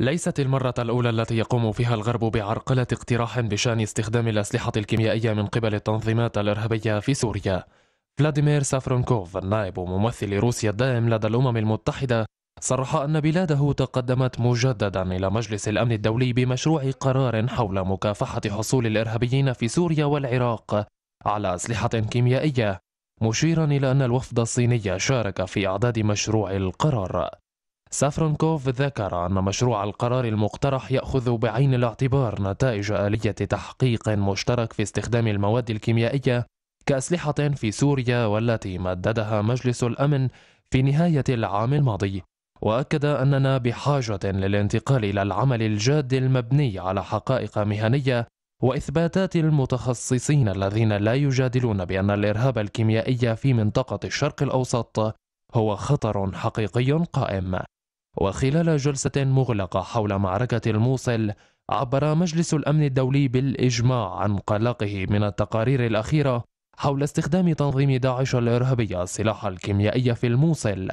ليست المرة الأولى التي يقوم فيها الغرب بعرقلة اقتراح بشأن استخدام الأسلحة الكيميائية من قبل التنظيمات الإرهابية في سوريا. فلاديمير سافرونكوف النائب ممثل روسيا الدائم لدى الأمم المتحدة صرح أن بلاده تقدمت مجددا إلى مجلس الأمن الدولي بمشروع قرار حول مكافحة حصول الإرهابيين في سوريا والعراق على أسلحة كيميائية مشيرا إلى أن الوفد الصيني شارك في إعداد مشروع القرار سافرونكوف ذكر أن مشروع القرار المقترح يأخذ بعين الاعتبار نتائج آلية تحقيق مشترك في استخدام المواد الكيميائية كأسلحة في سوريا والتي مددها مجلس الأمن في نهاية العام الماضي وأكد أننا بحاجة للانتقال إلى العمل الجاد المبني على حقائق مهنية وإثباتات المتخصصين الذين لا يجادلون بأن الإرهاب الكيميائي في منطقة الشرق الأوسط هو خطر حقيقي قائم وخلال جلسة مغلقة حول معركة الموصل عبر مجلس الأمن الدولي بالإجماع عن قلقه من التقارير الأخيرة حول استخدام تنظيم داعش الإرهابية السلاح الكيميائي في الموصل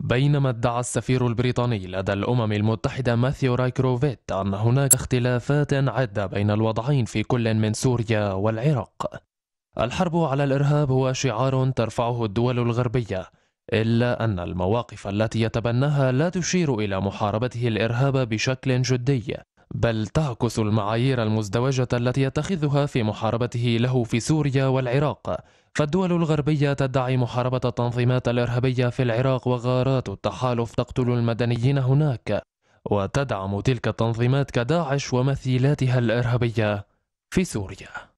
بينما ادعى السفير البريطاني لدى الأمم المتحدة ماثيو رايكروفيت أن هناك اختلافات عدة بين الوضعين في كل من سوريا والعراق الحرب على الإرهاب هو شعار ترفعه الدول الغربية إلا أن المواقف التي يتبناها لا تشير إلى محاربته الإرهاب بشكل جدي بل تعكس المعايير المزدوجة التي يتخذها في محاربته له في سوريا والعراق فالدول الغربية تدعي محاربة التنظيمات الإرهابية في العراق وغارات التحالف تقتل المدنيين هناك وتدعم تلك التنظيمات كداعش ومثيلاتها الإرهابية في سوريا